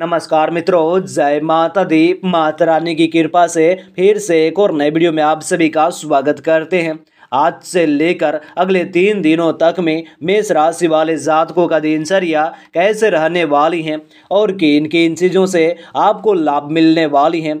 नमस्कार मित्रों जय माता दी माता रानी की कृपा से फिर से एक और नए वीडियो में आप सभी का स्वागत करते हैं आज से लेकर अगले तीन दिनों तक में मेष राशि वाले जातकों का दिनचर्या कैसे रहने वाली हैं और किन किन चीज़ों से आपको लाभ मिलने वाली हैं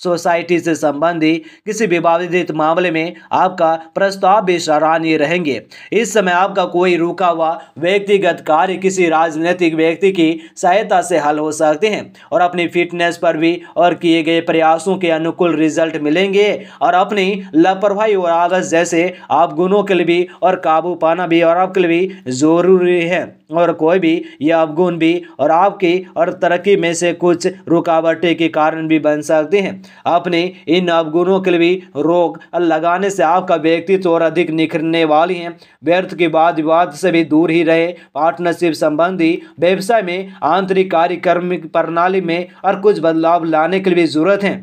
सोसाइटी से संबंधी किसी विवादित मामले में आपका प्रस्ताव भी सराहनीय रहेंगे इस समय आपका कोई रुका हुआ व्यक्तिगत कार्य किसी राजनीतिक व्यक्ति की सहायता से हल हो सकते हैं और अपनी फिटनेस पर भी और किए गए प्रयासों के अनुकूल रिजल्ट मिलेंगे और अपनी लापरवाही और आदत जैसे आप गुणों के लिए भी और काबू पाना भी और आपके लिए भी जरूरी है और कोई भी यह अवगुण भी और आपकी और तरक्की में से कुछ रुकावटें के कारण भी बन सकते हैं अपने इन अवगुणों के लिए भी रोक लगाने से आपका व्यक्तित्व और अधिक निखरने वाली है व्यर्थ के बाद विवाद से भी दूर ही रहे पार्टनरशिप संबंधी व्यवसाय में आंतरिक कार्यक्रम प्रणाली में और कुछ बदलाव लाने के लिए भी जरूरत है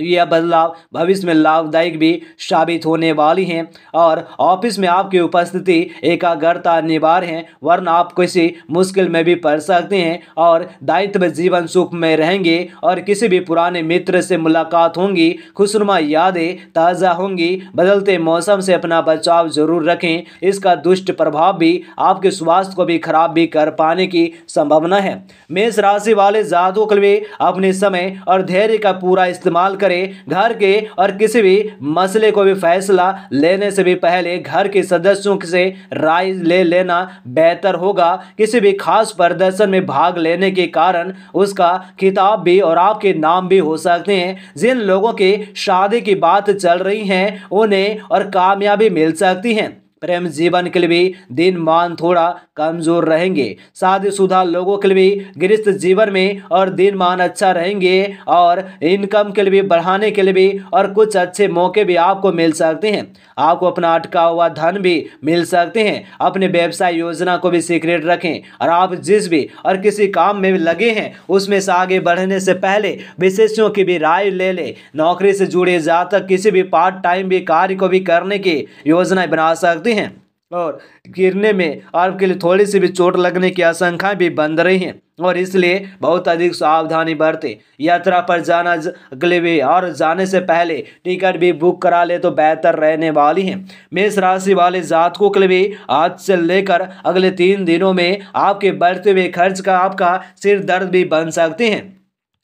यह बदलाव भविष्य में लाभदायक भी साबित होने वाली हैं और ऑफिस में आपकी उपस्थिति एकाग्रता अनिवार्य है वरना आप किसी मुश्किल में भी पड़ सकते हैं और दायित्व जीवन सुख में रहेंगे और किसी भी पुराने मित्र से मुलाकात होंगी खुशनुमा यादें ताज़ा होंगी बदलते मौसम से अपना बचाव जरूर रखें इसका दुष्ट प्रभाव भी आपके स्वास्थ्य को भी खराब भी कर पाने की संभावना है मेष राशि वाले जातकों के लिए अपने समय और धैर्य का पूरा इस्तेमाल करें घर के और किसी भी मसले को भी फैसला लेने से भी पहले घर के सदस्यों से राय ले लेना बेहतर होगा किसी भी खास प्रदर्शन में भाग लेने के कारण उसका खिताब भी और आपके नाम भी हो सकते हैं जिन लोगों के शादी की बात चल रही है उन्हें और कामयाबी मिल सकती है प्रेम जीवन के लिए भी दिन मान थोड़ा कमजोर रहेंगे शादी शादीशुदा लोगों के लिए गृहस्थ जीवन में और दिन मान अच्छा रहेंगे और इनकम के लिए बढ़ाने के लिए भी और कुछ अच्छे मौके भी आपको मिल सकते हैं आपको अपना अटका हुआ धन भी मिल सकते हैं अपने व्यवसाय योजना को भी सीक्रेट रखें और आप जिस भी और किसी काम में भी लगे हैं उसमें से आगे बढ़ने से पहले विशेषों की भी राय ले ले नौकरी से जुड़े जातक किसी भी पार्ट टाइम भी कार्य को भी करने की योजना बना सकते हैं और गिरने में आपके लिए थोड़ी सी भी चोट लगने की आशंकाएँ भी बन रही हैं और इसलिए बहुत अधिक सावधानी बरते यात्रा पर जाना अगले भी और जाने से पहले टिकट भी बुक करा ले तो बेहतर रहने वाली हैं मेष राशि वाले जातकों के लिए आज से लेकर अगले तीन दिनों में आपके बढ़ते हुए खर्च का आपका सिर दर्द भी बन सकते हैं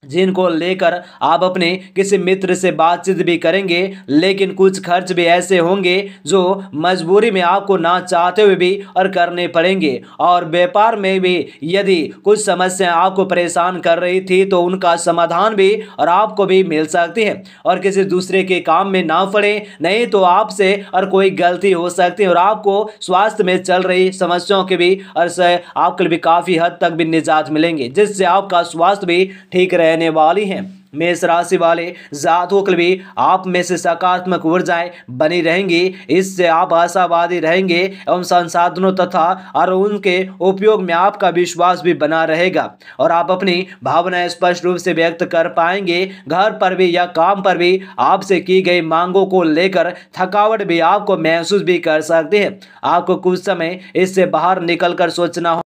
जिनको लेकर आप अपने किसी मित्र से बातचीत भी करेंगे लेकिन कुछ खर्च भी ऐसे होंगे जो मजबूरी में आपको ना चाहते हुए भी और करने पड़ेंगे और व्यापार में भी यदि कुछ समस्याएं आपको परेशान कर रही थी तो उनका समाधान भी और आपको भी मिल सकती है और किसी दूसरे के काम में ना पड़े नहीं तो आपसे और कोई गलती हो सकती है और आपको स्वास्थ्य में चल रही समस्याओं के भी और आपके लिए भी काफ़ी हद तक भी निजात मिलेंगे जिससे आपका स्वास्थ्य भी ठीक रहे रहने वाली हैं मेष राशि वाले जातों के भी आप में से सकारात्मक ऊर्जाएं बनी रहेंगी इससे आप आशावादी रहेंगे एवं संसाधनों तथा और उनके उपयोग में आपका विश्वास भी बना रहेगा और आप अपनी भावनाएं स्पष्ट रूप से व्यक्त कर पाएंगे घर पर भी या काम पर भी आपसे की गई मांगों को लेकर थकावट भी आपको महसूस भी कर सकते हैं आपको कुछ समय इससे बाहर निकलकर सोचना